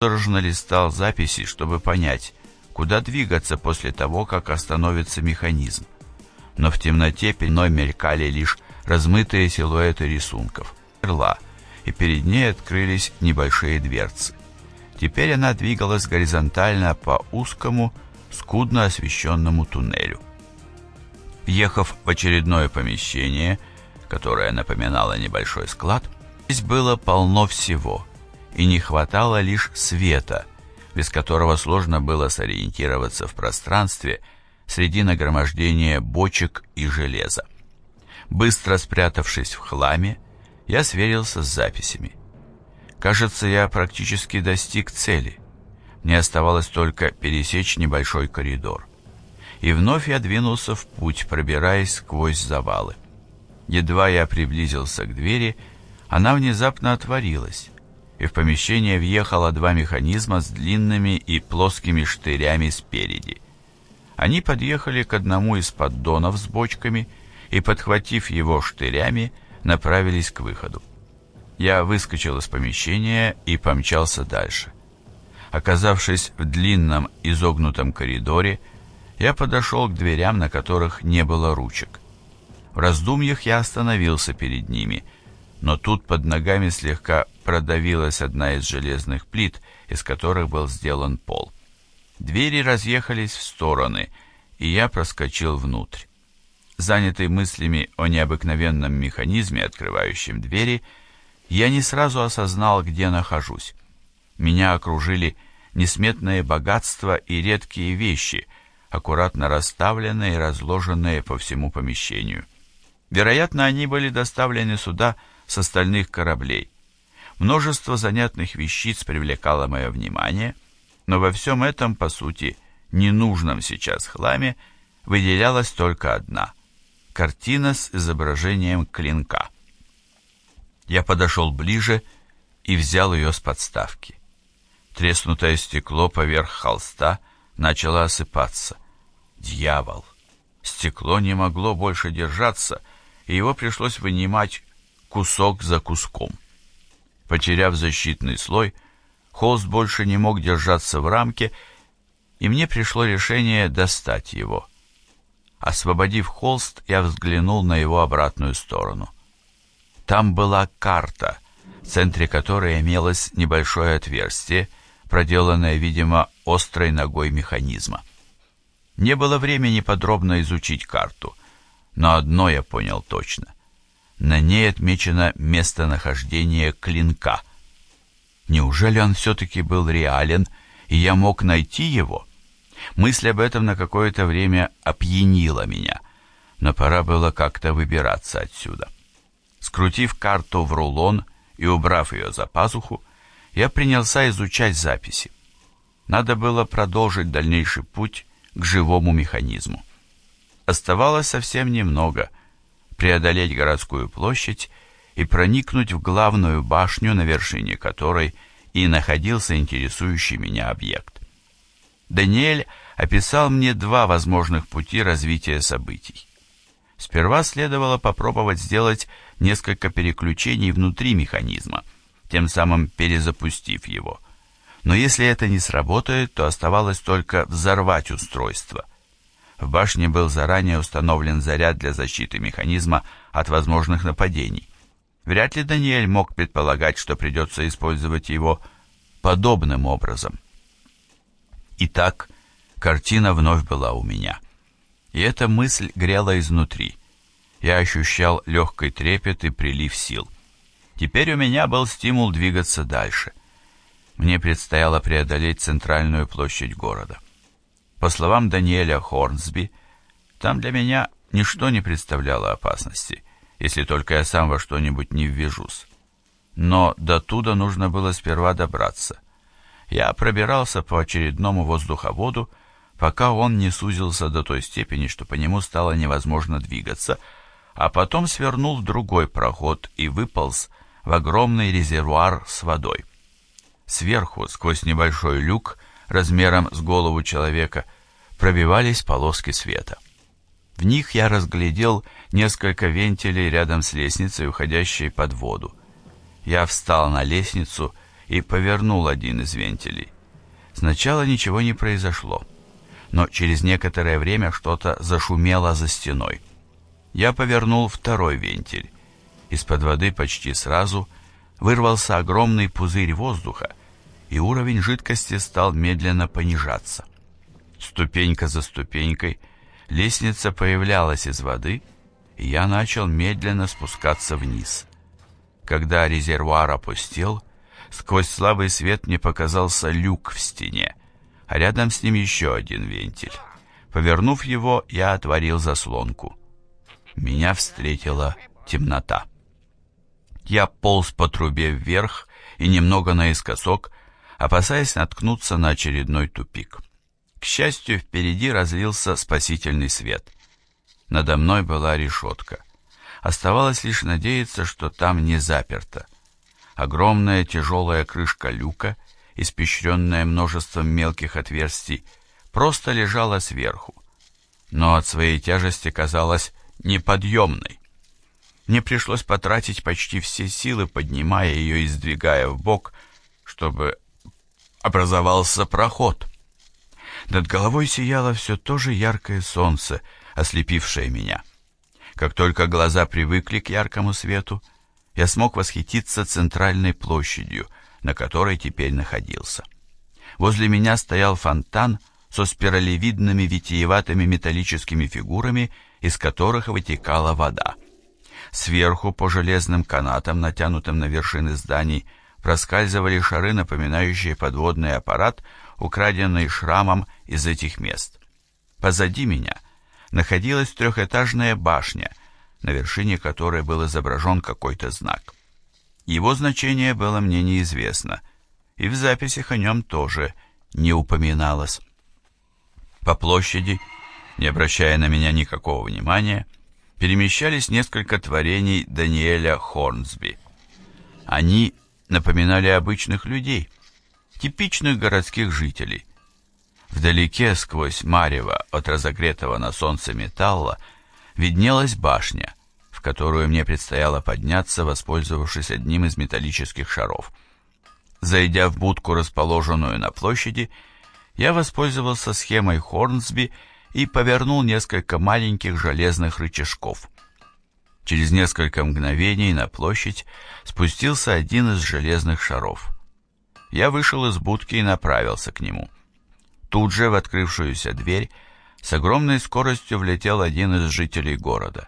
судорожно листал записи, чтобы понять, куда двигаться после того, как остановится механизм. Но в темноте пеной мелькали лишь размытые силуэты рисунков. Рла, и перед ней открылись небольшие дверцы. Теперь она двигалась горизонтально по узкому, скудно освещенному туннелю. Въехав в очередное помещение, которое напоминало небольшой склад, здесь было полно всего и не хватало лишь света, без которого сложно было сориентироваться в пространстве среди нагромождения бочек и железа. Быстро спрятавшись в хламе, я сверился с записями. Кажется, я практически достиг цели. Мне оставалось только пересечь небольшой коридор. И вновь я двинулся в путь, пробираясь сквозь завалы. Едва я приблизился к двери, она внезапно отворилась и в помещение въехало два механизма с длинными и плоскими штырями спереди. Они подъехали к одному из поддонов с бочками и, подхватив его штырями, направились к выходу. Я выскочил из помещения и помчался дальше. Оказавшись в длинном изогнутом коридоре, я подошел к дверям, на которых не было ручек. В раздумьях я остановился перед ними – но тут под ногами слегка продавилась одна из железных плит, из которых был сделан пол. Двери разъехались в стороны, и я проскочил внутрь. Занятый мыслями о необыкновенном механизме, открывающем двери, я не сразу осознал, где нахожусь. Меня окружили несметные богатства и редкие вещи, аккуратно расставленные и разложенные по всему помещению. Вероятно, они были доставлены сюда, чтобы с остальных кораблей. Множество занятных вещиц привлекало мое внимание, но во всем этом, по сути, ненужном сейчас хламе выделялась только одна — картина с изображением клинка. Я подошел ближе и взял ее с подставки. Треснутое стекло поверх холста начало осыпаться. Дьявол! Стекло не могло больше держаться, и его пришлось вынимать кусок за куском. Потеряв защитный слой, холст больше не мог держаться в рамке, и мне пришло решение достать его. Освободив холст, я взглянул на его обратную сторону. Там была карта, в центре которой имелось небольшое отверстие, проделанное, видимо, острой ногой механизма. Не было времени подробно изучить карту, но одно я понял точно. На ней отмечено местонахождение клинка. Неужели он все-таки был реален, и я мог найти его? Мысль об этом на какое-то время опьянила меня, но пора было как-то выбираться отсюда. Скрутив карту в рулон и убрав ее за пазуху, я принялся изучать записи. Надо было продолжить дальнейший путь к живому механизму. Оставалось совсем немного — преодолеть городскую площадь и проникнуть в главную башню, на вершине которой и находился интересующий меня объект. Даниэль описал мне два возможных пути развития событий. Сперва следовало попробовать сделать несколько переключений внутри механизма, тем самым перезапустив его. Но если это не сработает, то оставалось только взорвать устройство – в башне был заранее установлен заряд для защиты механизма от возможных нападений. Вряд ли Даниэль мог предполагать, что придется использовать его подобным образом. Итак, картина вновь была у меня. И эта мысль грела изнутри. Я ощущал легкий трепет и прилив сил. Теперь у меня был стимул двигаться дальше. Мне предстояло преодолеть центральную площадь города. По словам Даниэля Хорнсби, там для меня ничто не представляло опасности, если только я сам во что-нибудь не ввяжусь. Но до туда нужно было сперва добраться. Я пробирался по очередному воздуховоду, пока он не сузился до той степени, что по нему стало невозможно двигаться, а потом свернул в другой проход и выполз в огромный резервуар с водой. Сверху, сквозь небольшой люк, размером с голову человека, пробивались полоски света. В них я разглядел несколько вентилей рядом с лестницей, уходящей под воду. Я встал на лестницу и повернул один из вентилей. Сначала ничего не произошло, но через некоторое время что-то зашумело за стеной. Я повернул второй вентиль. Из-под воды почти сразу вырвался огромный пузырь воздуха, и уровень жидкости стал медленно понижаться. Ступенька за ступенькой лестница появлялась из воды, и я начал медленно спускаться вниз. Когда резервуар опустел, сквозь слабый свет мне показался люк в стене, а рядом с ним еще один вентиль. Повернув его, я отворил заслонку. Меня встретила темнота. Я полз по трубе вверх и немного наискосок, опасаясь наткнуться на очередной тупик. К счастью, впереди разлился спасительный свет. Надо мной была решетка. Оставалось лишь надеяться, что там не заперто. Огромная тяжелая крышка люка, испещренная множеством мелких отверстий, просто лежала сверху, но от своей тяжести казалась неподъемной. Мне пришлось потратить почти все силы, поднимая ее и сдвигая в бок, чтобы образовался проход. Над головой сияло все то же яркое солнце, ослепившее меня. Как только глаза привыкли к яркому свету, я смог восхититься центральной площадью, на которой теперь находился. Возле меня стоял фонтан со спиралевидными витиеватыми металлическими фигурами, из которых вытекала вода. Сверху по железным канатам, натянутым на вершины зданий, проскальзывали шары, напоминающие подводный аппарат, украденный шрамом из этих мест. Позади меня находилась трехэтажная башня, на вершине которой был изображен какой-то знак. Его значение было мне неизвестно, и в записях о нем тоже не упоминалось. По площади, не обращая на меня никакого внимания, перемещались несколько творений Даниэля Хорнсби. Они напоминали обычных людей, типичных городских жителей. Вдалеке, сквозь марево от разогретого на солнце металла, виднелась башня, в которую мне предстояло подняться, воспользовавшись одним из металлических шаров. Зайдя в будку, расположенную на площади, я воспользовался схемой Хорнсби и повернул несколько маленьких железных рычажков. Через несколько мгновений на площадь спустился один из железных шаров. Я вышел из будки и направился к нему. Тут же в открывшуюся дверь с огромной скоростью влетел один из жителей города.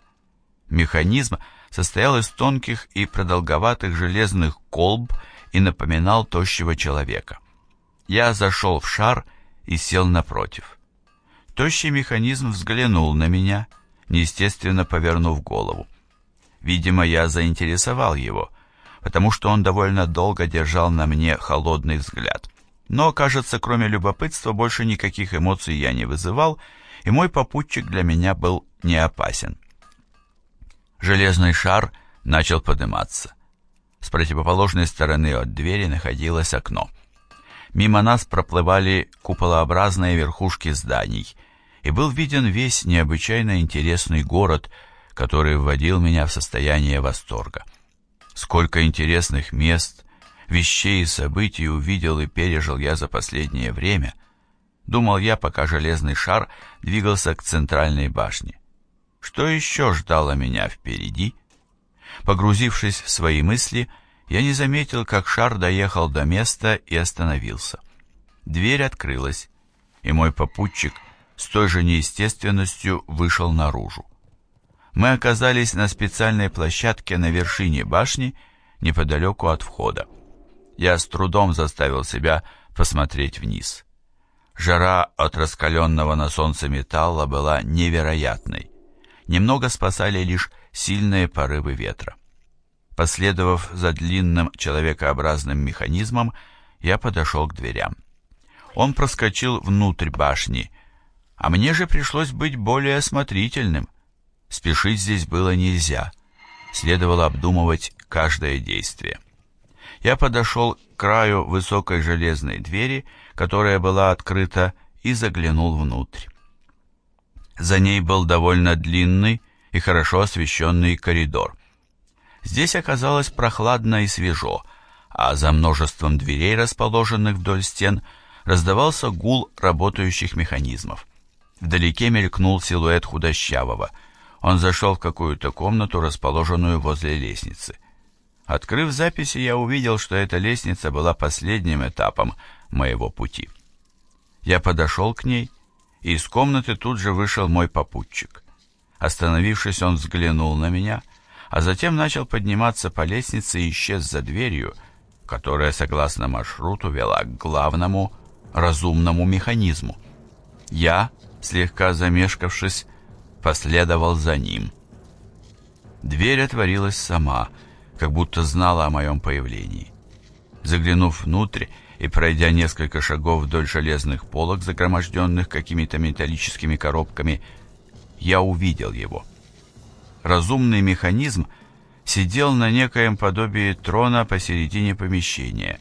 Механизм состоял из тонких и продолговатых железных колб и напоминал тощего человека. Я зашел в шар и сел напротив. Тощий механизм взглянул на меня, неестественно повернув голову. Видимо, я заинтересовал его, потому что он довольно долго держал на мне холодный взгляд. Но, кажется, кроме любопытства, больше никаких эмоций я не вызывал, и мой попутчик для меня был не опасен. Железный шар начал подниматься. С противоположной стороны от двери находилось окно. Мимо нас проплывали куполообразные верхушки зданий, и был виден весь необычайно интересный город – который вводил меня в состояние восторга. Сколько интересных мест, вещей и событий увидел и пережил я за последнее время, думал я, пока железный шар двигался к центральной башне. Что еще ждало меня впереди? Погрузившись в свои мысли, я не заметил, как шар доехал до места и остановился. Дверь открылась, и мой попутчик с той же неестественностью вышел наружу мы оказались на специальной площадке на вершине башни, неподалеку от входа. Я с трудом заставил себя посмотреть вниз. Жара от раскаленного на солнце металла была невероятной. Немного спасали лишь сильные порывы ветра. Последовав за длинным человекообразным механизмом, я подошел к дверям. Он проскочил внутрь башни, а мне же пришлось быть более осмотрительным — Спешить здесь было нельзя. Следовало обдумывать каждое действие. Я подошел к краю высокой железной двери, которая была открыта, и заглянул внутрь. За ней был довольно длинный и хорошо освещенный коридор. Здесь оказалось прохладно и свежо, а за множеством дверей, расположенных вдоль стен, раздавался гул работающих механизмов. Вдалеке мелькнул силуэт худощавого – он зашел в какую-то комнату, расположенную возле лестницы. Открыв записи, я увидел, что эта лестница была последним этапом моего пути. Я подошел к ней, и из комнаты тут же вышел мой попутчик. Остановившись, он взглянул на меня, а затем начал подниматься по лестнице и исчез за дверью, которая, согласно маршруту, вела к главному разумному механизму. Я, слегка замешкавшись, последовал за ним. Дверь отворилась сама, как будто знала о моем появлении. Заглянув внутрь и пройдя несколько шагов вдоль железных полок, загроможденных какими-то металлическими коробками, я увидел его. Разумный механизм сидел на некоем подобии трона посередине помещения.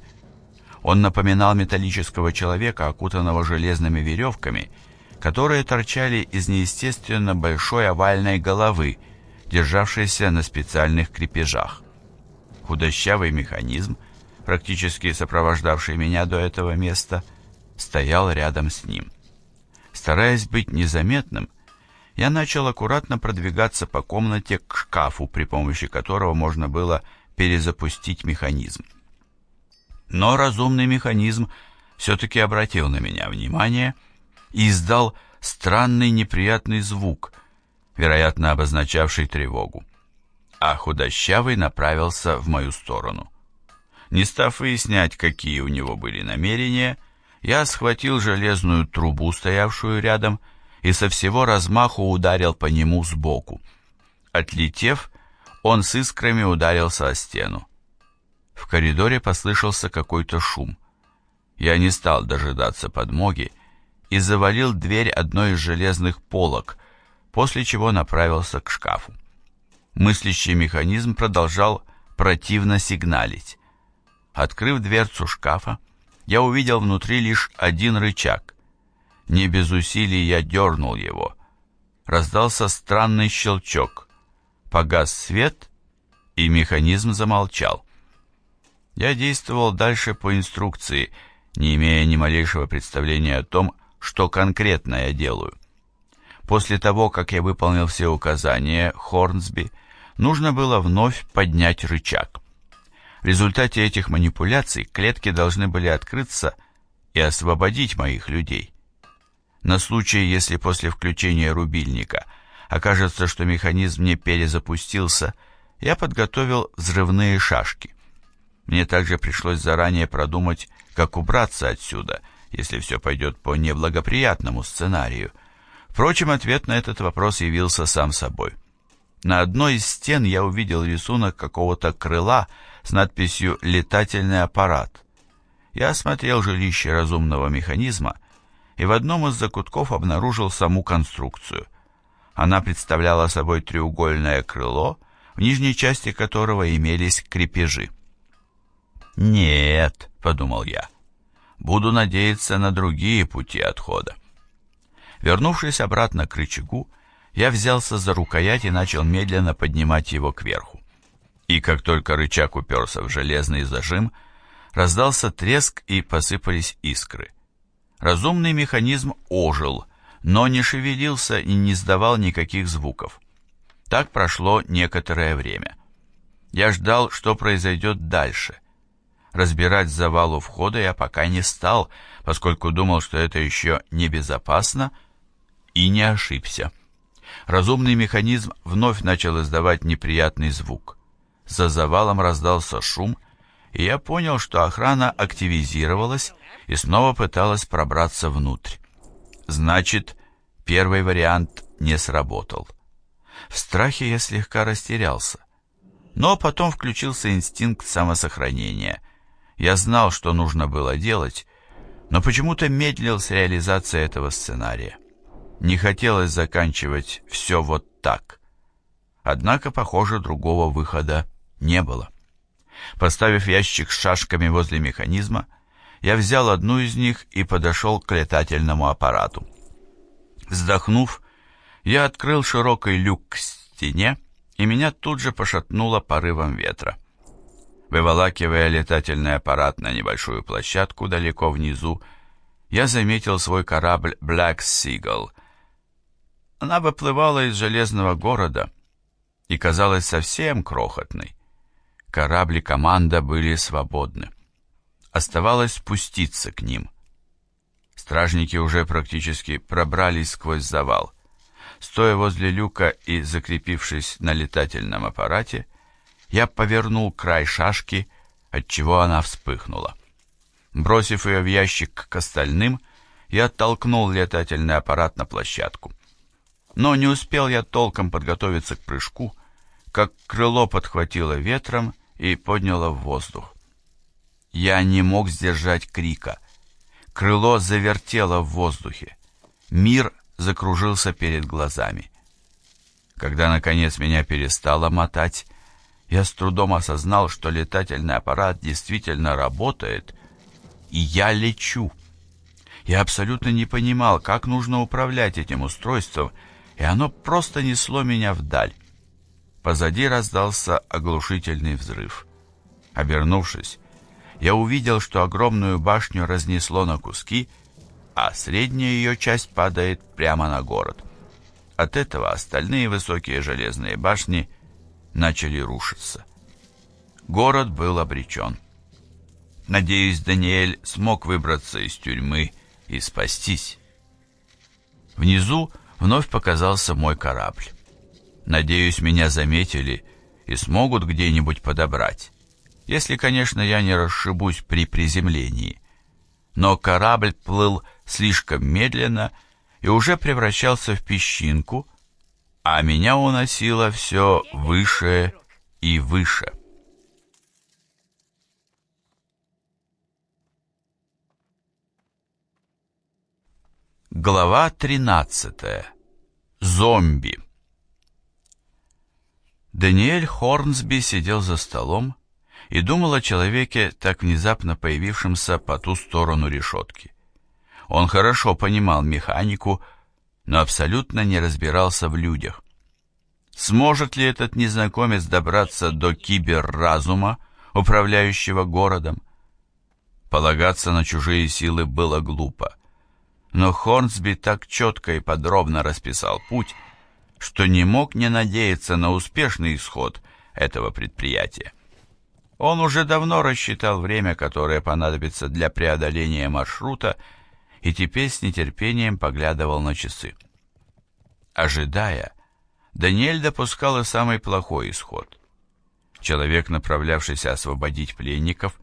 Он напоминал металлического человека, окутанного железными веревками — которые торчали из неестественно большой овальной головы, державшейся на специальных крепежах. Худощавый механизм, практически сопровождавший меня до этого места, стоял рядом с ним. Стараясь быть незаметным, я начал аккуратно продвигаться по комнате к шкафу, при помощи которого можно было перезапустить механизм. Но разумный механизм все-таки обратил на меня внимание — и издал странный неприятный звук, вероятно, обозначавший тревогу. А худощавый направился в мою сторону. Не став выяснять, какие у него были намерения, я схватил железную трубу, стоявшую рядом, и со всего размаху ударил по нему сбоку. Отлетев, он с искрами ударился о стену. В коридоре послышался какой-то шум. Я не стал дожидаться подмоги и завалил дверь одной из железных полок, после чего направился к шкафу. Мыслящий механизм продолжал противно сигналить. Открыв дверцу шкафа, я увидел внутри лишь один рычаг. Не без усилий я дернул его. Раздался странный щелчок. Погас свет, и механизм замолчал. Я действовал дальше по инструкции, не имея ни малейшего представления о том, что конкретно я делаю. После того, как я выполнил все указания Хорнсби, нужно было вновь поднять рычаг. В результате этих манипуляций клетки должны были открыться и освободить моих людей. На случай, если после включения рубильника окажется, что механизм не перезапустился, я подготовил взрывные шашки. Мне также пришлось заранее продумать, как убраться отсюда – если все пойдет по неблагоприятному сценарию. Впрочем, ответ на этот вопрос явился сам собой. На одной из стен я увидел рисунок какого-то крыла с надписью «Летательный аппарат». Я осмотрел жилище разумного механизма и в одном из закутков обнаружил саму конструкцию. Она представляла собой треугольное крыло, в нижней части которого имелись крепежи. «Нет», — подумал я, — Буду надеяться на другие пути отхода. Вернувшись обратно к рычагу, я взялся за рукоять и начал медленно поднимать его кверху. И как только рычаг уперся в железный зажим, раздался треск и посыпались искры. Разумный механизм ожил, но не шевелился и не издавал никаких звуков. Так прошло некоторое время. Я ждал, что произойдет дальше — Разбирать завал у входа я пока не стал, поскольку думал, что это еще небезопасно, и не ошибся. Разумный механизм вновь начал издавать неприятный звук. За завалом раздался шум, и я понял, что охрана активизировалась и снова пыталась пробраться внутрь. Значит, первый вариант не сработал. В страхе я слегка растерялся. Но потом включился инстинкт самосохранения. Я знал, что нужно было делать, но почему-то медлил с реализацией этого сценария. Не хотелось заканчивать все вот так. Однако, похоже, другого выхода не было. Поставив ящик с шашками возле механизма, я взял одну из них и подошел к летательному аппарату. Вздохнув, я открыл широкий люк к стене, и меня тут же пошатнуло порывом ветра. Выволакивая летательный аппарат на небольшую площадку далеко внизу, я заметил свой корабль Black Seagull. Она выплывала из железного города и казалась совсем крохотной. Корабли команда были свободны. Оставалось спуститься к ним. Стражники уже практически пробрались сквозь завал. Стоя возле люка и закрепившись на летательном аппарате, я повернул край шашки, отчего она вспыхнула. Бросив ее в ящик к остальным, я оттолкнул летательный аппарат на площадку. Но не успел я толком подготовиться к прыжку, как крыло подхватило ветром и подняло в воздух. Я не мог сдержать крика. Крыло завертело в воздухе. Мир закружился перед глазами. Когда, наконец, меня перестало мотать, я с трудом осознал, что летательный аппарат действительно работает, и я лечу. Я абсолютно не понимал, как нужно управлять этим устройством, и оно просто несло меня вдаль. Позади раздался оглушительный взрыв. Обернувшись, я увидел, что огромную башню разнесло на куски, а средняя ее часть падает прямо на город. От этого остальные высокие железные башни – начали рушиться. Город был обречен. Надеюсь, Даниэль смог выбраться из тюрьмы и спастись. Внизу вновь показался мой корабль. Надеюсь, меня заметили и смогут где-нибудь подобрать. Если, конечно, я не расшибусь при приземлении. Но корабль плыл слишком медленно и уже превращался в песчинку — а меня уносило все выше и выше. Глава 13. Зомби. Даниэль Хорнсби сидел за столом и думал о человеке, так внезапно появившемся по ту сторону решетки. Он хорошо понимал механику, но абсолютно не разбирался в людях. Сможет ли этот незнакомец добраться до киберразума, управляющего городом? Полагаться на чужие силы было глупо. Но Хорнсби так четко и подробно расписал путь, что не мог не надеяться на успешный исход этого предприятия. Он уже давно рассчитал время, которое понадобится для преодоления маршрута, и теперь с нетерпением поглядывал на часы. Ожидая, Даниэль допускал и самый плохой исход. Человек, направлявшийся освободить пленников,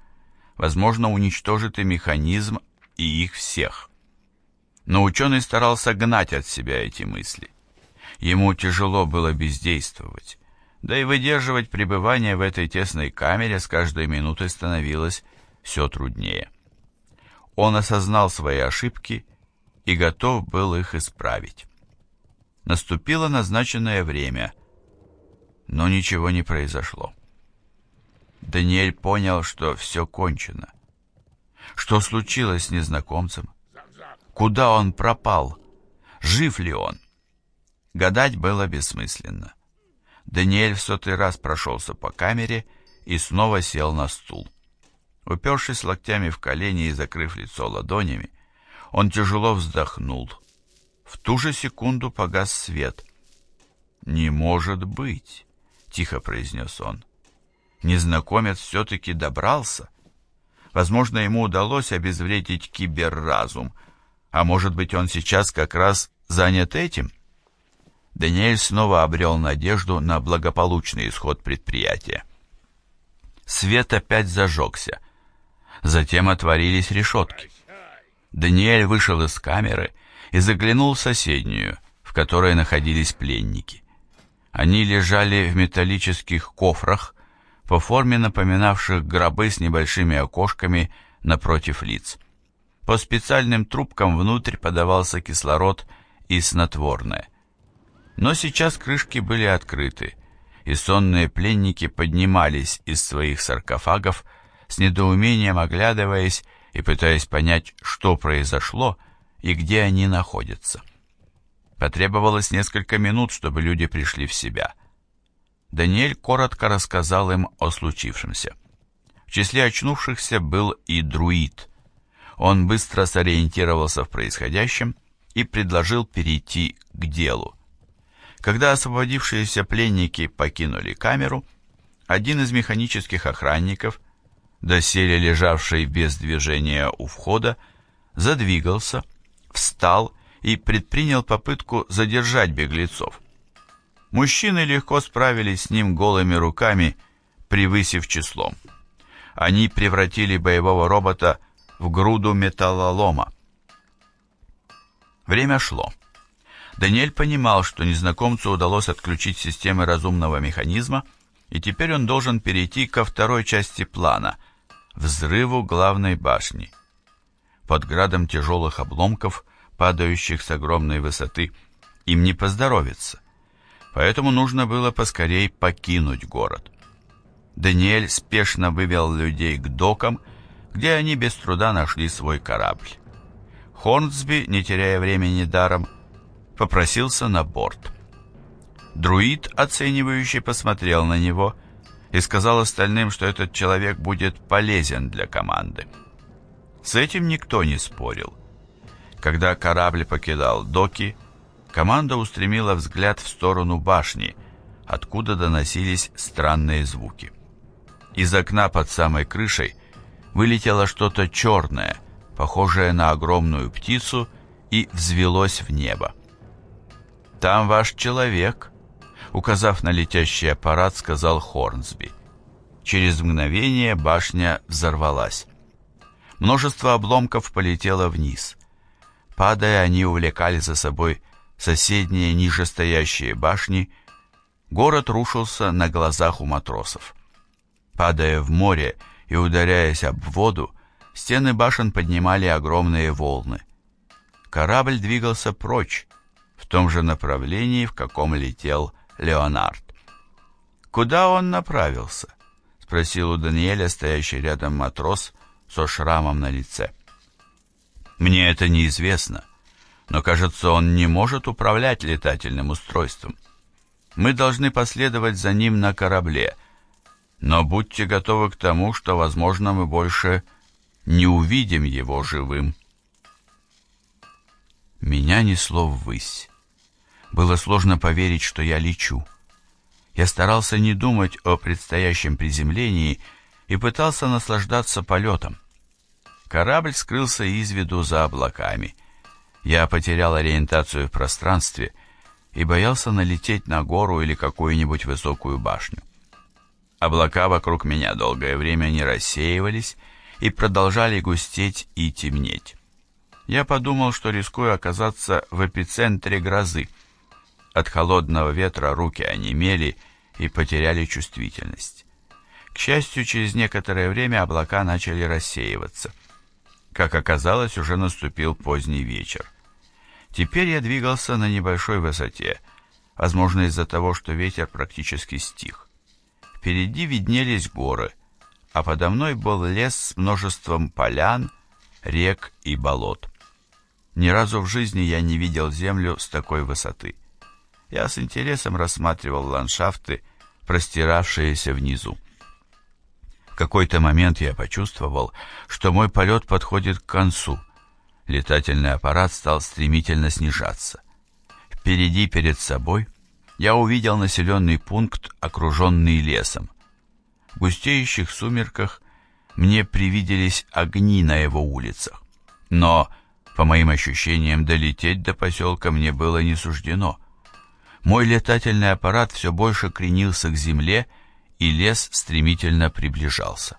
возможно, уничтожит и механизм, и их всех. Но ученый старался гнать от себя эти мысли. Ему тяжело было бездействовать, да и выдерживать пребывание в этой тесной камере с каждой минутой становилось все труднее. Он осознал свои ошибки и готов был их исправить. Наступило назначенное время, но ничего не произошло. Даниэль понял, что все кончено. Что случилось с незнакомцем? Куда он пропал? Жив ли он? Гадать было бессмысленно. Даниэль в сотый раз прошелся по камере и снова сел на стул. Упершись локтями в колени и закрыв лицо ладонями, он тяжело вздохнул. В ту же секунду погас свет. «Не может быть!» — тихо произнес он. «Незнакомец все-таки добрался. Возможно, ему удалось обезвредить киберразум, а может быть, он сейчас как раз занят этим?» Даниэль снова обрел надежду на благополучный исход предприятия. Свет опять зажегся. Затем отворились решетки. Даниэль вышел из камеры и заглянул в соседнюю, в которой находились пленники. Они лежали в металлических кофрах, по форме напоминавших гробы с небольшими окошками напротив лиц. По специальным трубкам внутрь подавался кислород и снотворное. Но сейчас крышки были открыты, и сонные пленники поднимались из своих саркофагов, с недоумением оглядываясь и пытаясь понять, что произошло и где они находятся. Потребовалось несколько минут, чтобы люди пришли в себя. Даниэль коротко рассказал им о случившемся. В числе очнувшихся был и друид. Он быстро сориентировался в происходящем и предложил перейти к делу. Когда освободившиеся пленники покинули камеру, один из механических охранников доселе лежавший без движения у входа, задвигался, встал и предпринял попытку задержать беглецов. Мужчины легко справились с ним голыми руками, превысив числом. Они превратили боевого робота в груду металлолома. Время шло. Даниэль понимал, что незнакомцу удалось отключить системы разумного механизма, и теперь он должен перейти ко второй части плана – взрыву главной башни. Под градом тяжелых обломков, падающих с огромной высоты, им не поздоровится. Поэтому нужно было поскорей покинуть город. Даниэль спешно вывел людей к докам, где они без труда нашли свой корабль. Хорнсби, не теряя времени даром, попросился на борт – Друид, оценивающий, посмотрел на него и сказал остальным, что этот человек будет полезен для команды. С этим никто не спорил. Когда корабль покидал доки, команда устремила взгляд в сторону башни, откуда доносились странные звуки. Из окна под самой крышей вылетело что-то черное, похожее на огромную птицу, и взвелось в небо. «Там ваш человек», указав на летящий аппарат, сказал Хорнсби. Через мгновение башня взорвалась. Множество обломков полетело вниз. Падая, они увлекали за собой соседние нижестоящие башни. Город рушился на глазах у матросов. Падая в море и ударяясь об воду, стены башен поднимали огромные волны. Корабль двигался прочь, в том же направлении, в каком летел Корабль. Леонард. «Куда он направился?» — спросил у Даниэля стоящий рядом матрос со шрамом на лице. «Мне это неизвестно, но, кажется, он не может управлять летательным устройством. Мы должны последовать за ним на корабле, но будьте готовы к тому, что, возможно, мы больше не увидим его живым». Меня несло ввысь. Было сложно поверить, что я лечу. Я старался не думать о предстоящем приземлении и пытался наслаждаться полетом. Корабль скрылся из виду за облаками. Я потерял ориентацию в пространстве и боялся налететь на гору или какую-нибудь высокую башню. Облака вокруг меня долгое время не рассеивались и продолжали густеть и темнеть. Я подумал, что рискую оказаться в эпицентре грозы — от холодного ветра руки онемели и потеряли чувствительность. К счастью, через некоторое время облака начали рассеиваться. Как оказалось, уже наступил поздний вечер. Теперь я двигался на небольшой высоте, возможно, из-за того, что ветер практически стих. Впереди виднелись горы, а подо мной был лес с множеством полян, рек и болот. Ни разу в жизни я не видел землю с такой высоты я с интересом рассматривал ландшафты, простиравшиеся внизу. В какой-то момент я почувствовал, что мой полет подходит к концу. Летательный аппарат стал стремительно снижаться. Впереди, перед собой, я увидел населенный пункт, окруженный лесом. В густеющих сумерках мне привиделись огни на его улицах. Но, по моим ощущениям, долететь до поселка мне было не суждено — мой летательный аппарат все больше кренился к земле, и лес стремительно приближался.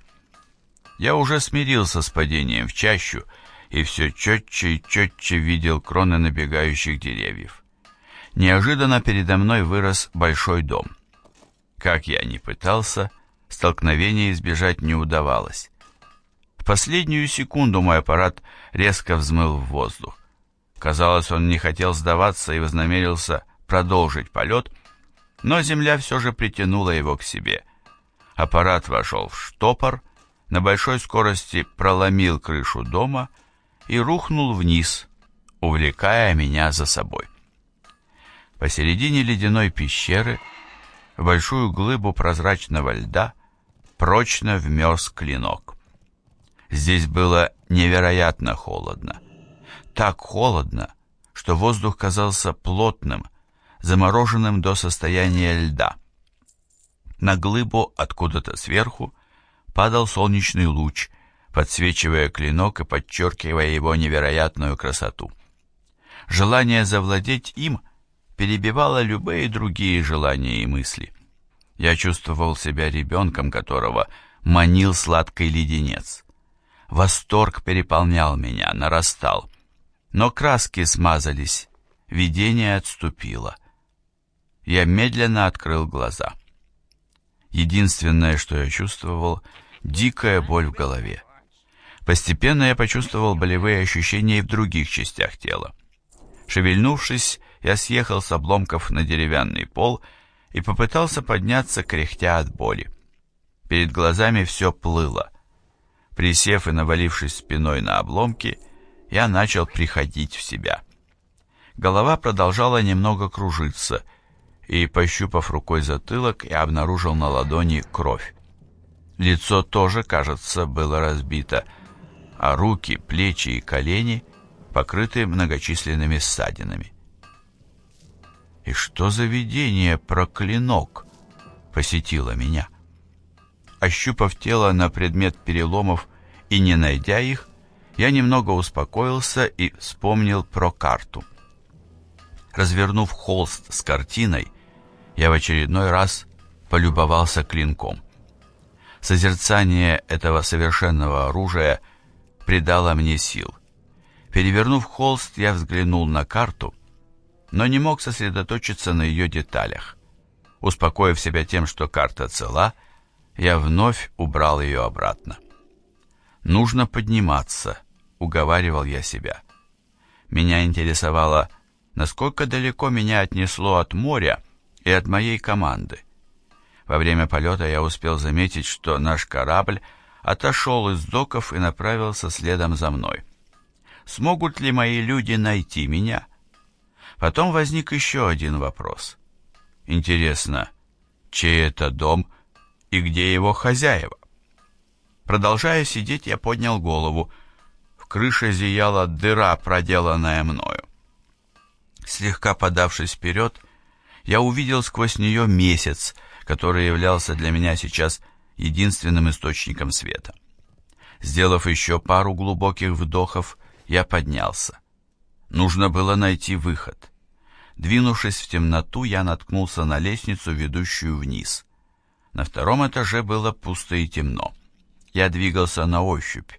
Я уже смирился с падением в чащу и все четче и четче видел кроны набегающих деревьев. Неожиданно передо мной вырос большой дом. Как я ни пытался, столкновения избежать не удавалось. В последнюю секунду мой аппарат резко взмыл в воздух. Казалось, он не хотел сдаваться и вознамерился продолжить полет, но земля все же притянула его к себе. Аппарат вошел в штопор, на большой скорости проломил крышу дома и рухнул вниз, увлекая меня за собой. Посередине ледяной пещеры в большую глыбу прозрачного льда прочно вмерз клинок. Здесь было невероятно холодно. Так холодно, что воздух казался плотным, замороженным до состояния льда. На глыбу откуда-то сверху падал солнечный луч, подсвечивая клинок и подчеркивая его невероятную красоту. Желание завладеть им перебивало любые другие желания и мысли. Я чувствовал себя ребенком, которого манил сладкий леденец. Восторг переполнял меня, нарастал. Но краски смазались, видение отступило — я медленно открыл глаза. Единственное, что я чувствовал, дикая боль в голове. Постепенно я почувствовал болевые ощущения и в других частях тела. Шевельнувшись, я съехал с обломков на деревянный пол и попытался подняться, кряхтя от боли. Перед глазами все плыло. Присев и навалившись спиной на обломки, я начал приходить в себя. Голова продолжала немного кружиться — и, пощупав рукой затылок, я обнаружил на ладони кровь. Лицо тоже, кажется, было разбито, а руки, плечи и колени покрыты многочисленными ссадинами. И что за видение про клинок посетило меня? Ощупав тело на предмет переломов и не найдя их, я немного успокоился и вспомнил про карту. Развернув холст с картиной, я в очередной раз полюбовался клинком. Созерцание этого совершенного оружия придало мне сил. Перевернув холст, я взглянул на карту, но не мог сосредоточиться на ее деталях. Успокоив себя тем, что карта цела, я вновь убрал ее обратно. «Нужно подниматься», — уговаривал я себя. Меня интересовало, насколько далеко меня отнесло от моря, и от моей команды. Во время полета я успел заметить, что наш корабль отошел из доков и направился следом за мной. Смогут ли мои люди найти меня? Потом возник еще один вопрос. Интересно, чей это дом и где его хозяева? Продолжая сидеть, я поднял голову. В крыше зияла дыра, проделанная мною. Слегка подавшись вперед, я увидел сквозь нее месяц, который являлся для меня сейчас единственным источником света. Сделав еще пару глубоких вдохов, я поднялся. Нужно было найти выход. Двинувшись в темноту, я наткнулся на лестницу, ведущую вниз. На втором этаже было пусто и темно. Я двигался на ощупь.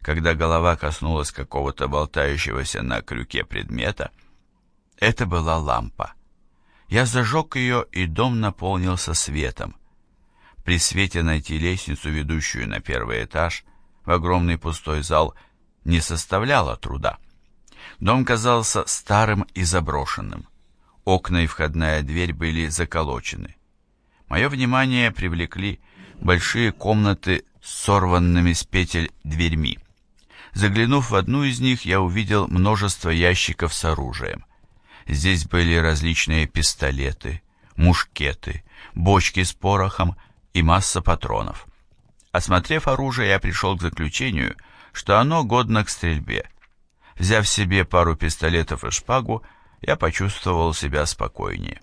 Когда голова коснулась какого-то болтающегося на крюке предмета, это была лампа. Я зажег ее, и дом наполнился светом. При свете найти лестницу, ведущую на первый этаж, в огромный пустой зал, не составляло труда. Дом казался старым и заброшенным. Окна и входная дверь были заколочены. Мое внимание привлекли большие комнаты с сорванными с петель дверьми. Заглянув в одну из них, я увидел множество ящиков с оружием. Здесь были различные пистолеты, мушкеты, бочки с порохом и масса патронов. Осмотрев оружие, я пришел к заключению, что оно годно к стрельбе. Взяв себе пару пистолетов и шпагу, я почувствовал себя спокойнее.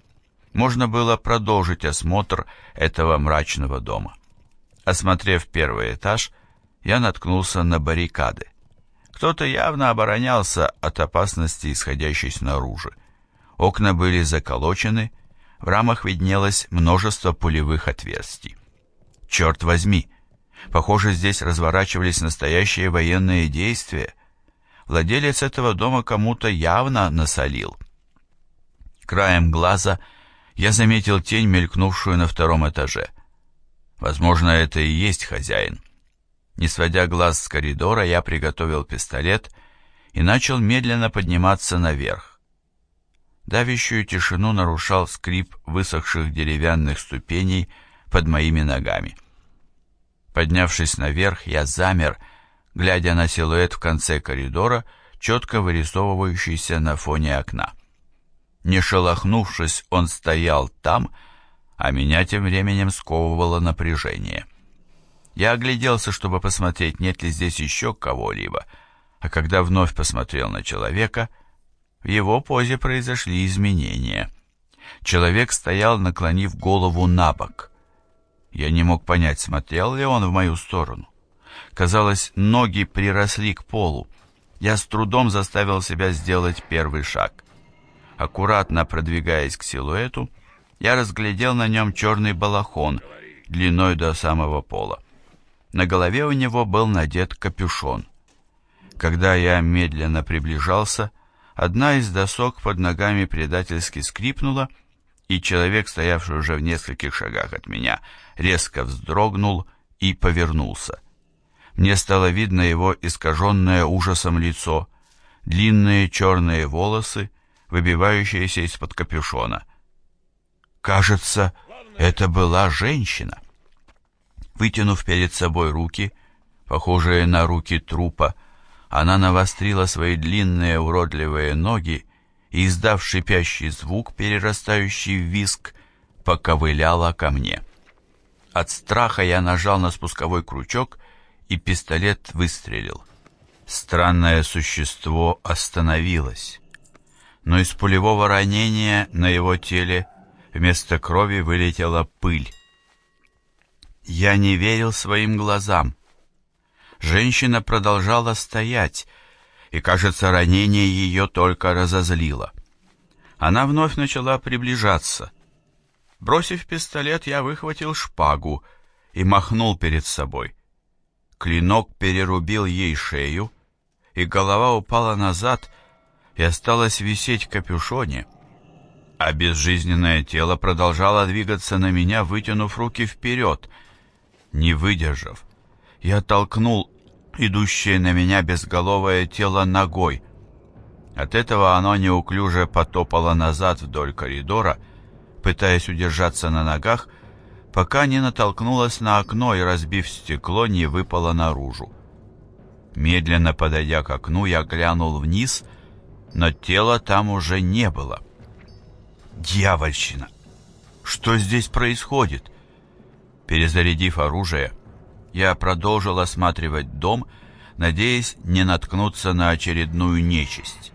Можно было продолжить осмотр этого мрачного дома. Осмотрев первый этаж, я наткнулся на баррикады. Кто-то явно оборонялся от опасности, исходящей снаружи. Окна были заколочены, в рамах виднелось множество пулевых отверстий. Черт возьми! Похоже, здесь разворачивались настоящие военные действия. Владелец этого дома кому-то явно насолил. Краем глаза я заметил тень, мелькнувшую на втором этаже. Возможно, это и есть хозяин. Не сводя глаз с коридора, я приготовил пистолет и начал медленно подниматься наверх. Давящую тишину нарушал скрип высохших деревянных ступеней под моими ногами. Поднявшись наверх, я замер, глядя на силуэт в конце коридора, четко вырисовывающийся на фоне окна. Не шелохнувшись, он стоял там, а меня тем временем сковывало напряжение. Я огляделся, чтобы посмотреть, нет ли здесь еще кого-либо, а когда вновь посмотрел на человека — в его позе произошли изменения. Человек стоял, наклонив голову на бок. Я не мог понять, смотрел ли он в мою сторону. Казалось, ноги приросли к полу. Я с трудом заставил себя сделать первый шаг. Аккуратно продвигаясь к силуэту, я разглядел на нем черный балахон длиной до самого пола. На голове у него был надет капюшон. Когда я медленно приближался, Одна из досок под ногами предательски скрипнула, и человек, стоявший уже в нескольких шагах от меня, резко вздрогнул и повернулся. Мне стало видно его искаженное ужасом лицо, длинные черные волосы, выбивающиеся из-под капюшона. Кажется, это была женщина. Вытянув перед собой руки, похожие на руки трупа, она навострила свои длинные уродливые ноги и, издав шипящий звук, перерастающий в виск, поковыляла ко мне. От страха я нажал на спусковой крючок, и пистолет выстрелил. Странное существо остановилось, но из пулевого ранения на его теле вместо крови вылетела пыль. Я не верил своим глазам. Женщина продолжала стоять, и, кажется, ранение ее только разозлило. Она вновь начала приближаться. Бросив пистолет, я выхватил шпагу и махнул перед собой. Клинок перерубил ей шею, и голова упала назад и осталась висеть в капюшоне, а безжизненное тело продолжало двигаться на меня, вытянув руки вперед, не выдержав. Я толкнул идущее на меня безголовое тело ногой. От этого оно неуклюже потопало назад вдоль коридора, пытаясь удержаться на ногах, пока не натолкнулось на окно и, разбив стекло, не выпало наружу. Медленно подойдя к окну, я глянул вниз, но тела там уже не было. «Дьявольщина! Что здесь происходит?» Перезарядив оружие, я продолжил осматривать дом, надеясь не наткнуться на очередную нечисть.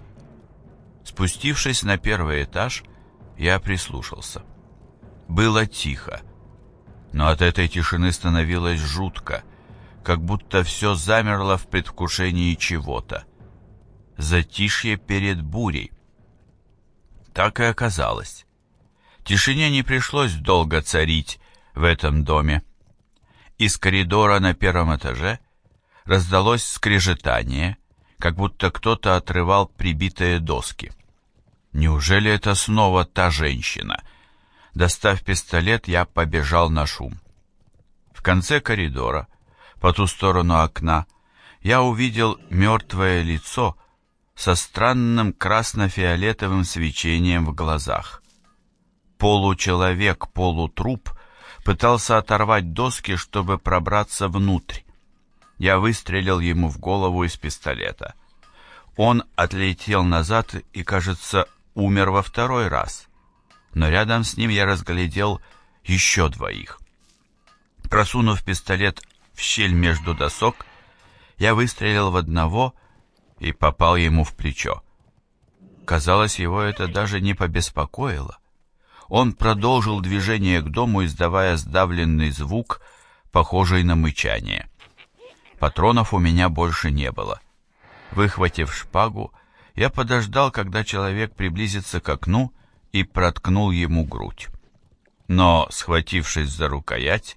Спустившись на первый этаж, я прислушался. Было тихо, но от этой тишины становилось жутко, как будто все замерло в предвкушении чего-то. Затишье перед бурей. Так и оказалось. Тишине не пришлось долго царить в этом доме. Из коридора на первом этаже раздалось скрежетание, как будто кто-то отрывал прибитые доски. Неужели это снова та женщина? Достав пистолет, я побежал на шум. В конце коридора, по ту сторону окна, я увидел мертвое лицо со странным красно-фиолетовым свечением в глазах. Получеловек-полутруп пытался оторвать доски, чтобы пробраться внутрь. Я выстрелил ему в голову из пистолета. Он отлетел назад и, кажется, умер во второй раз. Но рядом с ним я разглядел еще двоих. Просунув пистолет в щель между досок, я выстрелил в одного и попал ему в плечо. Казалось, его это даже не побеспокоило он продолжил движение к дому, издавая сдавленный звук, похожий на мычание. Патронов у меня больше не было. Выхватив шпагу, я подождал, когда человек приблизится к окну и проткнул ему грудь. Но, схватившись за рукоять,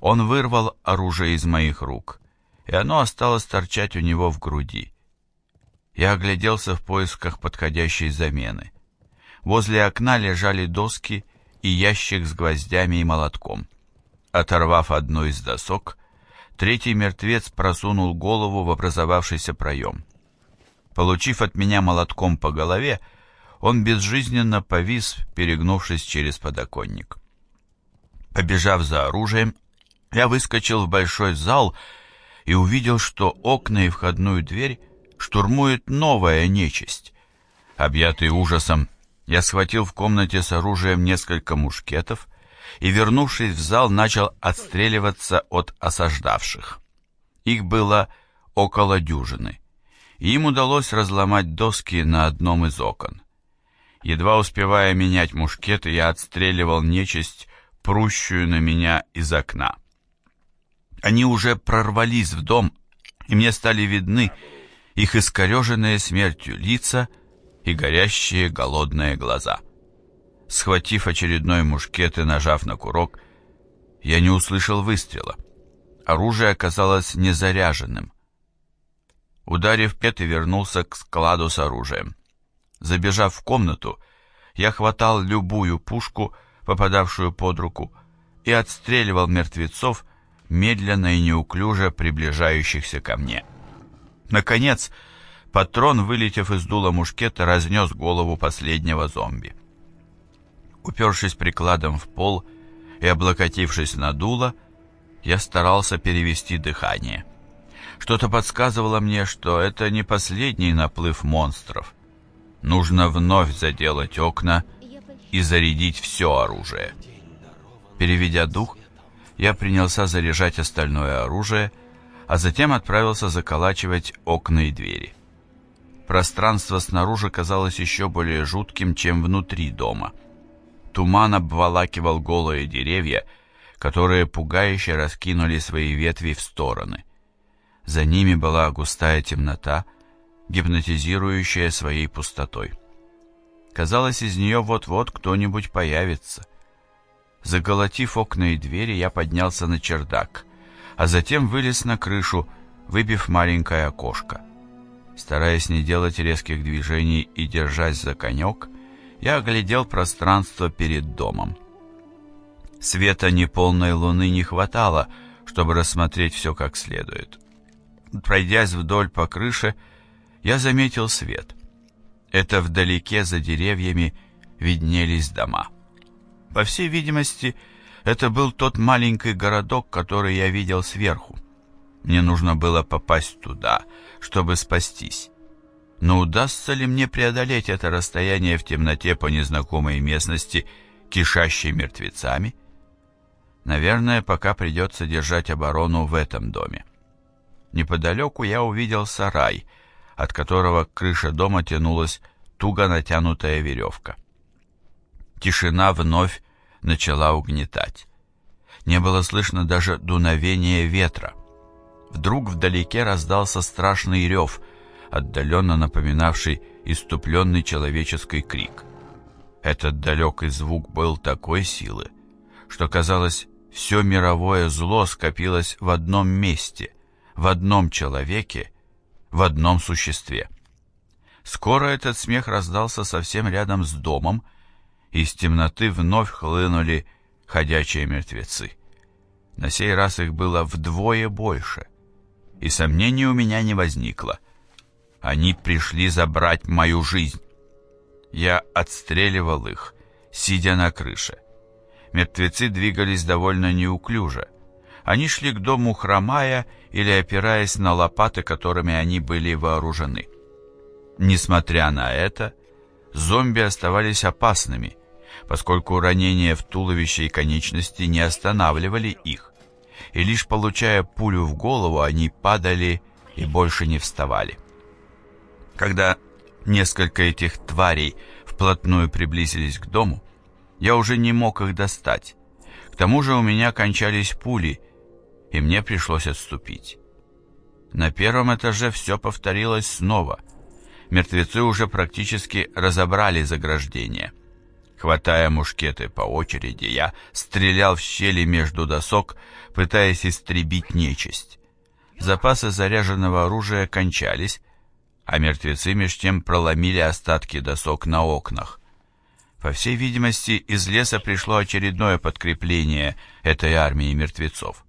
он вырвал оружие из моих рук, и оно осталось торчать у него в груди. Я огляделся в поисках подходящей замены — Возле окна лежали доски и ящик с гвоздями и молотком. Оторвав одну из досок, третий мертвец просунул голову в образовавшийся проем. Получив от меня молотком по голове, он безжизненно повис, перегнувшись через подоконник. Побежав за оружием, я выскочил в большой зал и увидел, что окна и входную дверь штурмует новая нечисть. Объятый ужасом, я схватил в комнате с оружием несколько мушкетов и, вернувшись в зал, начал отстреливаться от осаждавших. Их было около дюжины. им удалось разломать доски на одном из окон. Едва успевая менять мушкеты, я отстреливал нечисть, прущую на меня из окна. Они уже прорвались в дом, и мне стали видны их искореженные смертью лица — и горящие голодные глаза. Схватив очередной мушкет и нажав на курок, я не услышал выстрела. Оружие оказалось незаряженным. Ударив пет и вернулся к складу с оружием. Забежав в комнату, я хватал любую пушку, попадавшую под руку, и отстреливал мертвецов, медленно и неуклюже приближающихся ко мне. Наконец, Патрон, вылетев из дула мушкета, разнес голову последнего зомби. Упершись прикладом в пол и облокотившись на дуло, я старался перевести дыхание. Что-то подсказывало мне, что это не последний наплыв монстров. Нужно вновь заделать окна и зарядить все оружие. Переведя дух, я принялся заряжать остальное оружие, а затем отправился заколачивать окна и двери. Пространство снаружи казалось еще более жутким, чем внутри дома. Туман обволакивал голые деревья, которые пугающе раскинули свои ветви в стороны. За ними была густая темнота, гипнотизирующая своей пустотой. Казалось, из нее вот-вот кто-нибудь появится. Заголотив окна и двери, я поднялся на чердак, а затем вылез на крышу, выбив маленькое окошко. Стараясь не делать резких движений и держась за конек, я оглядел пространство перед домом. Света неполной луны не хватало, чтобы рассмотреть все как следует. Пройдясь вдоль по крыше, я заметил свет. Это вдалеке за деревьями виднелись дома. По всей видимости, это был тот маленький городок, который я видел сверху. Мне нужно было попасть туда, чтобы спастись. Но удастся ли мне преодолеть это расстояние в темноте по незнакомой местности, кишащей мертвецами? Наверное, пока придется держать оборону в этом доме. Неподалеку я увидел сарай, от которого крыша дома тянулась туго натянутая веревка. Тишина вновь начала угнетать. Не было слышно даже дуновения ветра. Вдруг вдалеке раздался страшный рев, отдаленно напоминавший иступленный человеческий крик. Этот далекий звук был такой силы, что, казалось, все мировое зло скопилось в одном месте, в одном человеке, в одном существе. Скоро этот смех раздался совсем рядом с домом, и из темноты вновь хлынули ходячие мертвецы. На сей раз их было вдвое больше — и сомнений у меня не возникло. Они пришли забрать мою жизнь. Я отстреливал их, сидя на крыше. Мертвецы двигались довольно неуклюже. Они шли к дому хромая или опираясь на лопаты, которыми они были вооружены. Несмотря на это, зомби оставались опасными, поскольку ранения в туловище и конечности не останавливали их и лишь получая пулю в голову, они падали и больше не вставали. Когда несколько этих тварей вплотную приблизились к дому, я уже не мог их достать. К тому же у меня кончались пули, и мне пришлось отступить. На первом этаже все повторилось снова. Мертвецы уже практически разобрали заграждение — Хватая мушкеты по очереди, я стрелял в щели между досок, пытаясь истребить нечисть. Запасы заряженного оружия кончались, а мертвецы меж тем проломили остатки досок на окнах. По всей видимости, из леса пришло очередное подкрепление этой армии мертвецов.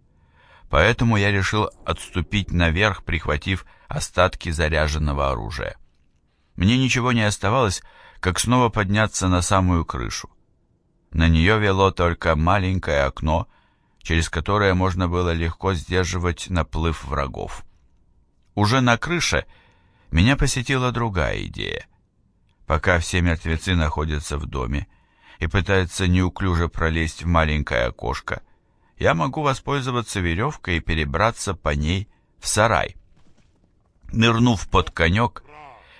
Поэтому я решил отступить наверх, прихватив остатки заряженного оружия. Мне ничего не оставалось, как снова подняться на самую крышу. На нее вело только маленькое окно, через которое можно было легко сдерживать наплыв врагов. Уже на крыше меня посетила другая идея. Пока все мертвецы находятся в доме и пытаются неуклюже пролезть в маленькое окошко, я могу воспользоваться веревкой и перебраться по ней в сарай. Нырнув под конек,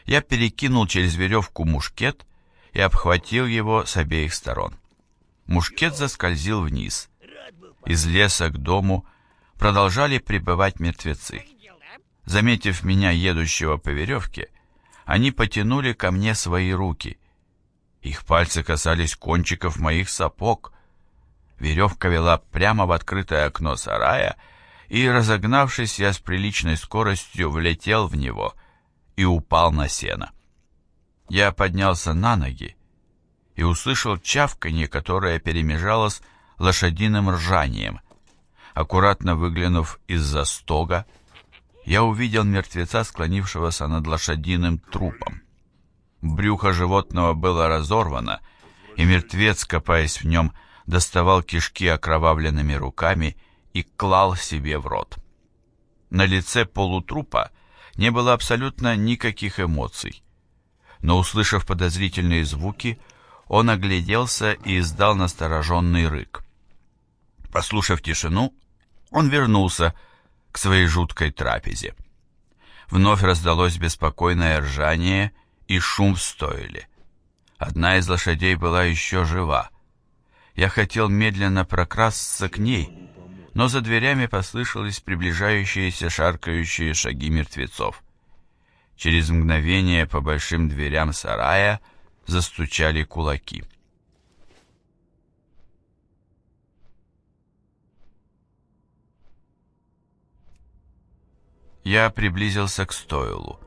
я перекинул через веревку мушкет и обхватил его с обеих сторон. Мушкет заскользил вниз. Из леса к дому продолжали прибывать мертвецы. Заметив меня, едущего по веревке, они потянули ко мне свои руки. Их пальцы касались кончиков моих сапог. Веревка вела прямо в открытое окно сарая, и, разогнавшись, я с приличной скоростью влетел в него — и упал на сено. Я поднялся на ноги и услышал чавканье, которое перемежалось лошадиным ржанием. Аккуратно выглянув из-за стога, я увидел мертвеца, склонившегося над лошадиным трупом. Брюхо животного было разорвано, и мертвец, копаясь в нем, доставал кишки окровавленными руками и клал себе в рот. На лице полутрупа не было абсолютно никаких эмоций. Но, услышав подозрительные звуки, он огляделся и издал настороженный рык. Послушав тишину, он вернулся к своей жуткой трапезе. Вновь раздалось беспокойное ржание и шум в стойле. Одна из лошадей была еще жива. Я хотел медленно прокрасться к ней, но за дверями послышались приближающиеся шаркающие шаги мертвецов. Через мгновение по большим дверям сарая застучали кулаки. Я приблизился к стойлу.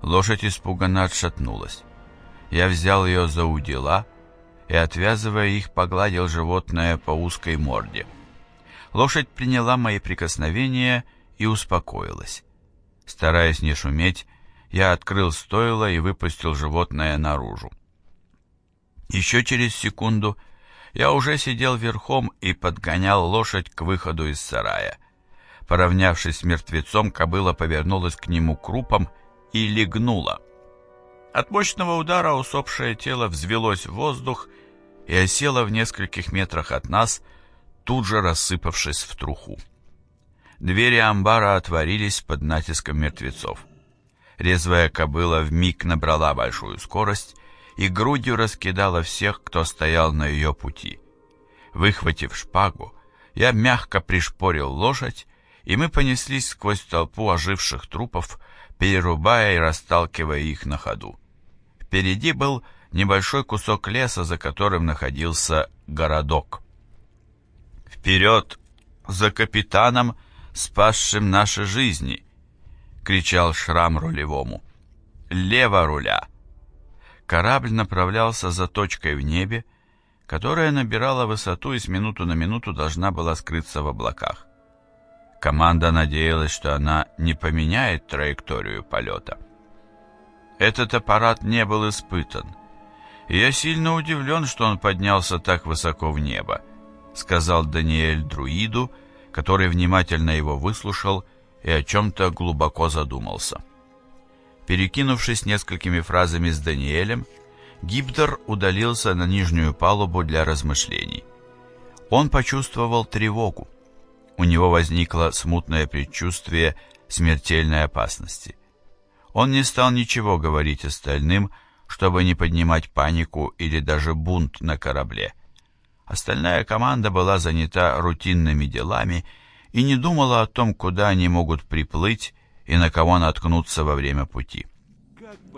Лошадь испуганно отшатнулась. Я взял ее за удила и, отвязывая их, погладил животное по узкой морде — Лошадь приняла мои прикосновения и успокоилась. Стараясь не шуметь, я открыл стойло и выпустил животное наружу. Еще через секунду я уже сидел верхом и подгонял лошадь к выходу из сарая. Поравнявшись с мертвецом, кобыла повернулась к нему крупом и легнула. От мощного удара усопшее тело взвелось в воздух и осело в нескольких метрах от нас, тут же рассыпавшись в труху. Двери амбара отворились под натиском мертвецов. Резвая кобыла вмиг набрала большую скорость и грудью раскидала всех, кто стоял на ее пути. Выхватив шпагу, я мягко пришпорил лошадь, и мы понеслись сквозь толпу оживших трупов, перерубая и расталкивая их на ходу. Впереди был небольшой кусок леса, за которым находился городок. «Вперед! За капитаном, спасшим наши жизни!» — кричал Шрам рулевому. «Лево руля!» Корабль направлялся за точкой в небе, которая набирала высоту и с минуту на минуту должна была скрыться в облаках. Команда надеялась, что она не поменяет траекторию полета. Этот аппарат не был испытан, я сильно удивлен, что он поднялся так высоко в небо сказал Даниэль друиду, который внимательно его выслушал и о чем-то глубоко задумался. Перекинувшись несколькими фразами с Даниэлем, Гибдер удалился на нижнюю палубу для размышлений. Он почувствовал тревогу. У него возникло смутное предчувствие смертельной опасности. Он не стал ничего говорить остальным, чтобы не поднимать панику или даже бунт на корабле – Остальная команда была занята рутинными делами и не думала о том, куда они могут приплыть и на кого наткнуться во время пути.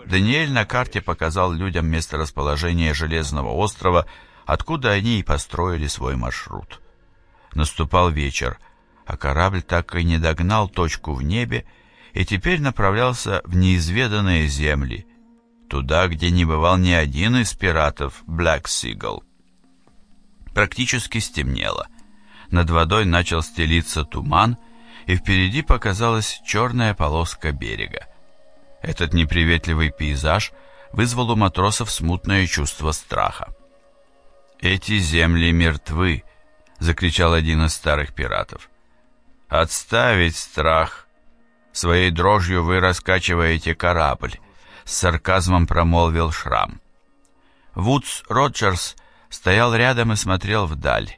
Даниэль на карте показал людям месторасположение Железного острова, откуда они и построили свой маршрут. Наступал вечер, а корабль так и не догнал точку в небе и теперь направлялся в неизведанные земли, туда, где не бывал ни один из пиратов Блэк Сигал. Практически стемнело. Над водой начал стелиться туман, и впереди показалась черная полоска берега. Этот неприветливый пейзаж вызвал у матросов смутное чувство страха. «Эти земли мертвы!» — закричал один из старых пиратов. «Отставить страх! Своей дрожью вы раскачиваете корабль!» — с сарказмом промолвил Шрам. Вудс Роджерс стоял рядом и смотрел вдаль.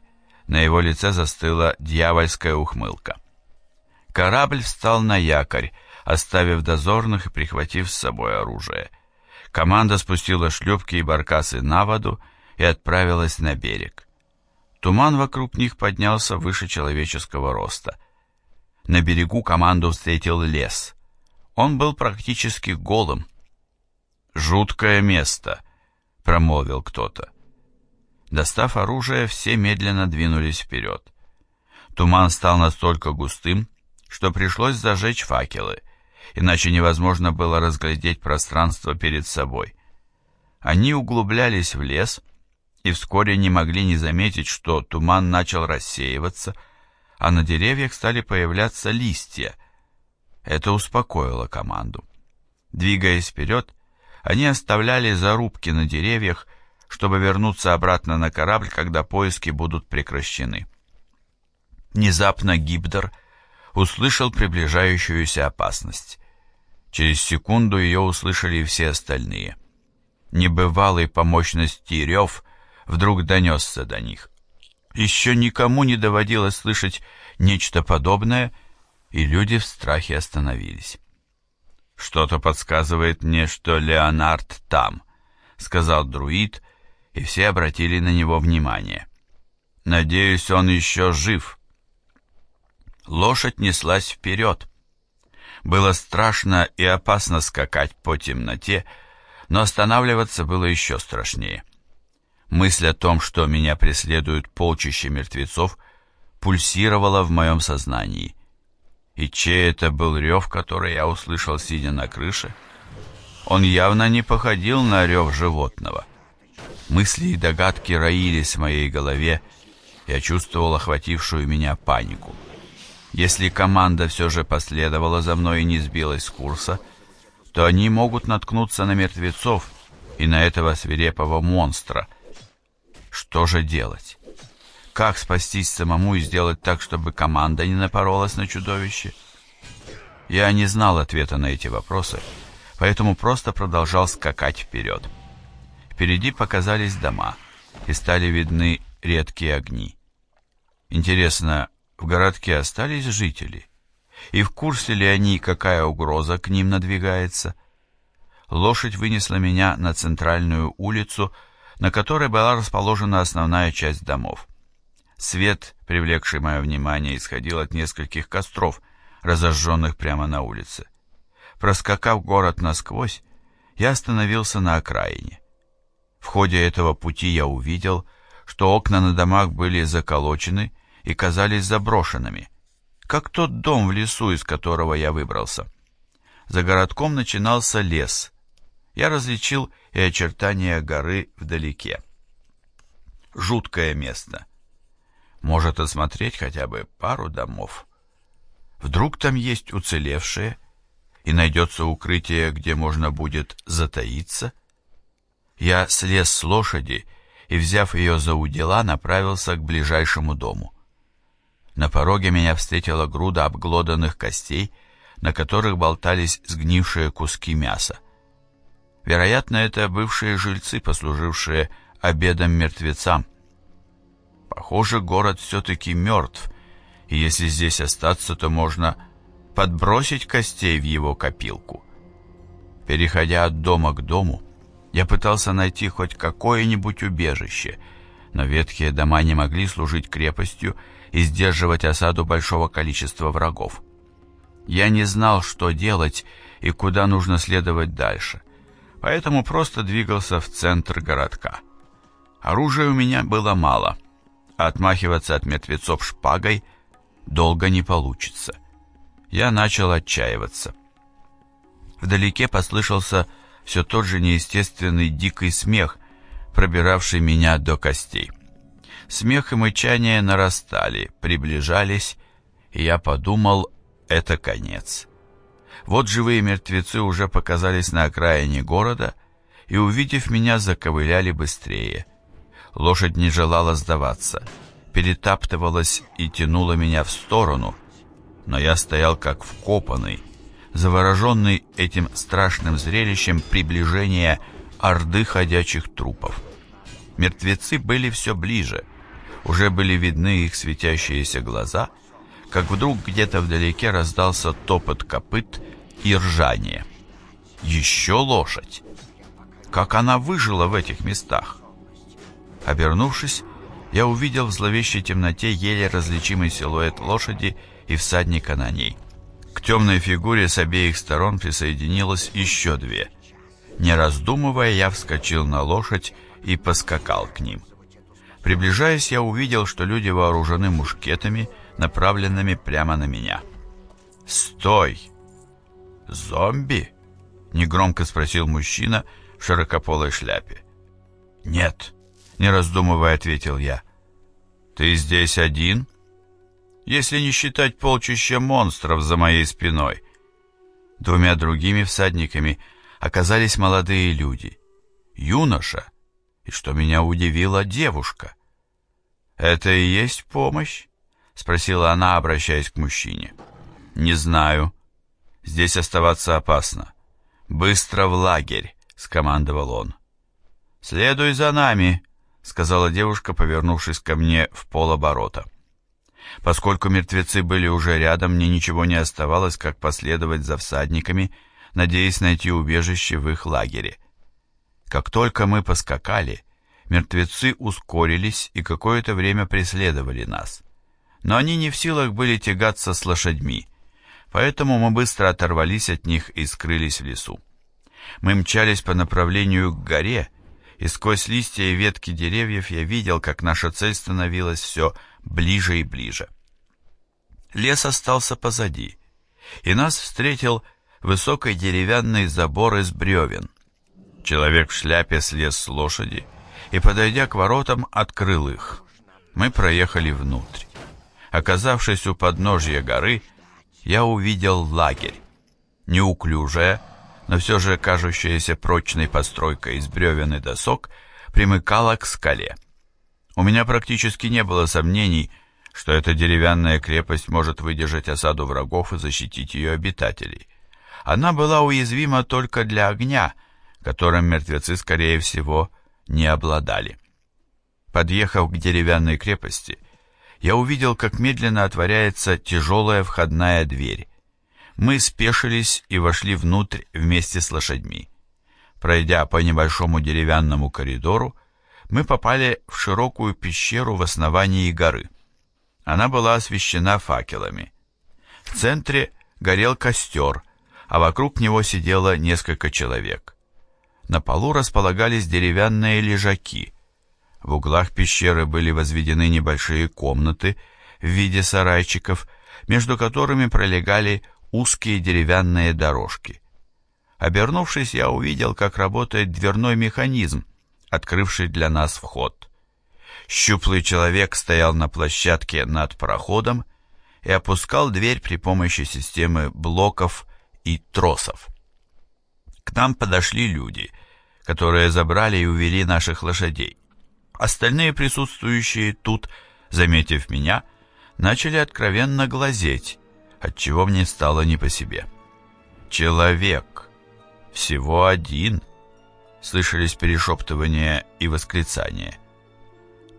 На его лице застыла дьявольская ухмылка. Корабль встал на якорь, оставив дозорных и прихватив с собой оружие. Команда спустила шлюпки и баркасы на воду и отправилась на берег. Туман вокруг них поднялся выше человеческого роста. На берегу команду встретил лес. Он был практически голым. «Жуткое место», — промолвил кто-то. Достав оружие, все медленно двинулись вперед. Туман стал настолько густым, что пришлось зажечь факелы, иначе невозможно было разглядеть пространство перед собой. Они углублялись в лес и вскоре не могли не заметить, что туман начал рассеиваться, а на деревьях стали появляться листья. Это успокоило команду. Двигаясь вперед, они оставляли зарубки на деревьях, чтобы вернуться обратно на корабль, когда поиски будут прекращены. Внезапно Гибдер услышал приближающуюся опасность. Через секунду ее услышали все остальные. Небывалый по мощности рев вдруг донесся до них. Еще никому не доводилось слышать нечто подобное, и люди в страхе остановились. «Что-то подсказывает мне, что Леонард там», — сказал друид, и все обратили на него внимание. «Надеюсь, он еще жив». Лошадь неслась вперед. Было страшно и опасно скакать по темноте, но останавливаться было еще страшнее. Мысль о том, что меня преследуют полчища мертвецов, пульсировала в моем сознании. И чей это был рев, который я услышал, сидя на крыше? Он явно не походил на рев животного. Мысли и догадки роились в моей голове, я чувствовал охватившую меня панику. Если команда все же последовала за мной и не сбилась с курса, то они могут наткнуться на мертвецов и на этого свирепого монстра. Что же делать? Как спастись самому и сделать так, чтобы команда не напоролась на чудовище? Я не знал ответа на эти вопросы, поэтому просто продолжал скакать вперед. Впереди показались дома, и стали видны редкие огни. Интересно, в городке остались жители? И в курсе ли они, какая угроза к ним надвигается? Лошадь вынесла меня на центральную улицу, на которой была расположена основная часть домов. Свет, привлекший мое внимание, исходил от нескольких костров, разожженных прямо на улице. Проскакав город насквозь, я остановился на окраине. В ходе этого пути я увидел, что окна на домах были заколочены и казались заброшенными, как тот дом в лесу, из которого я выбрался. За городком начинался лес. Я различил и очертания горы вдалеке. Жуткое место. Может осмотреть хотя бы пару домов. Вдруг там есть уцелевшие, и найдется укрытие, где можно будет затаиться? Я слез с лошади и, взяв ее за удила, направился к ближайшему дому. На пороге меня встретила груда обглоданных костей, на которых болтались сгнившие куски мяса. Вероятно, это бывшие жильцы, послужившие обедом мертвецам. Похоже, город все-таки мертв, и если здесь остаться, то можно подбросить костей в его копилку. Переходя от дома к дому, я пытался найти хоть какое-нибудь убежище, но ветхие дома не могли служить крепостью и сдерживать осаду большого количества врагов. Я не знал, что делать и куда нужно следовать дальше, поэтому просто двигался в центр городка. Оружия у меня было мало, а отмахиваться от мертвецов шпагой долго не получится. Я начал отчаиваться. Вдалеке послышался все тот же неестественный дикий смех, пробиравший меня до костей. Смех и мычание нарастали, приближались, и я подумал, это конец. Вот живые мертвецы уже показались на окраине города, и, увидев меня, заковыляли быстрее. Лошадь не желала сдаваться, перетаптывалась и тянула меня в сторону, но я стоял как вкопанный, завороженный этим страшным зрелищем приближения орды ходячих трупов. Мертвецы были все ближе, уже были видны их светящиеся глаза, как вдруг где-то вдалеке раздался топот копыт и ржание. Еще лошадь! Как она выжила в этих местах? Обернувшись, я увидел в зловещей темноте еле различимый силуэт лошади и всадника на ней – к темной фигуре с обеих сторон присоединилось еще две. Не раздумывая, я вскочил на лошадь и поскакал к ним. Приближаясь, я увидел, что люди вооружены мушкетами, направленными прямо на меня. «Стой! Зомби?» — негромко спросил мужчина в широкополой шляпе. «Нет», — не раздумывая ответил я. «Ты здесь один?» если не считать полчища монстров за моей спиной. Двумя другими всадниками оказались молодые люди. Юноша и, что меня удивило, девушка. «Это и есть помощь?» — спросила она, обращаясь к мужчине. «Не знаю. Здесь оставаться опасно. Быстро в лагерь!» — скомандовал он. «Следуй за нами!» — сказала девушка, повернувшись ко мне в полоборота. «Следуй Поскольку мертвецы были уже рядом, мне ничего не оставалось, как последовать за всадниками, надеясь найти убежище в их лагере. Как только мы поскакали, мертвецы ускорились и какое-то время преследовали нас. Но они не в силах были тягаться с лошадьми, поэтому мы быстро оторвались от них и скрылись в лесу. Мы мчались по направлению к горе, и сквозь листья и ветки деревьев я видел, как наша цель становилась все ближе и ближе. Лес остался позади, и нас встретил высокий деревянный забор из бревен. Человек в шляпе слез с лошади и, подойдя к воротам, открыл их. Мы проехали внутрь. Оказавшись у подножья горы, я увидел лагерь. Неуклюжая, но все же кажущаяся прочной постройка из бревен и досок примыкала к скале. У меня практически не было сомнений, что эта деревянная крепость может выдержать осаду врагов и защитить ее обитателей. Она была уязвима только для огня, которым мертвецы, скорее всего, не обладали. Подъехав к деревянной крепости, я увидел, как медленно отворяется тяжелая входная дверь. Мы спешились и вошли внутрь вместе с лошадьми. Пройдя по небольшому деревянному коридору, мы попали в широкую пещеру в основании горы. Она была освещена факелами. В центре горел костер, а вокруг него сидело несколько человек. На полу располагались деревянные лежаки. В углах пещеры были возведены небольшие комнаты в виде сарайчиков, между которыми пролегали узкие деревянные дорожки. Обернувшись, я увидел, как работает дверной механизм, открывший для нас вход. Щуплый человек стоял на площадке над проходом и опускал дверь при помощи системы блоков и тросов. К нам подошли люди, которые забрали и увели наших лошадей. Остальные присутствующие тут, заметив меня, начали откровенно глазеть, отчего мне стало не по себе. «Человек! Всего один!» слышались перешептывания и восклицания.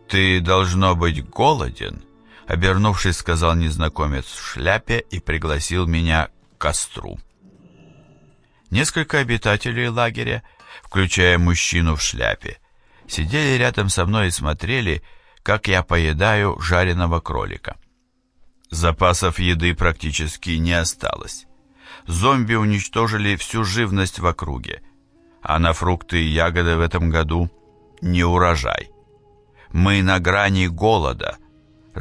«Ты, должно быть, голоден?» Обернувшись, сказал незнакомец в шляпе и пригласил меня к костру. Несколько обитателей лагеря, включая мужчину в шляпе, сидели рядом со мной и смотрели, как я поедаю жареного кролика. Запасов еды практически не осталось. Зомби уничтожили всю живность в округе – а на фрукты и ягоды в этом году не урожай. Мы на грани голода,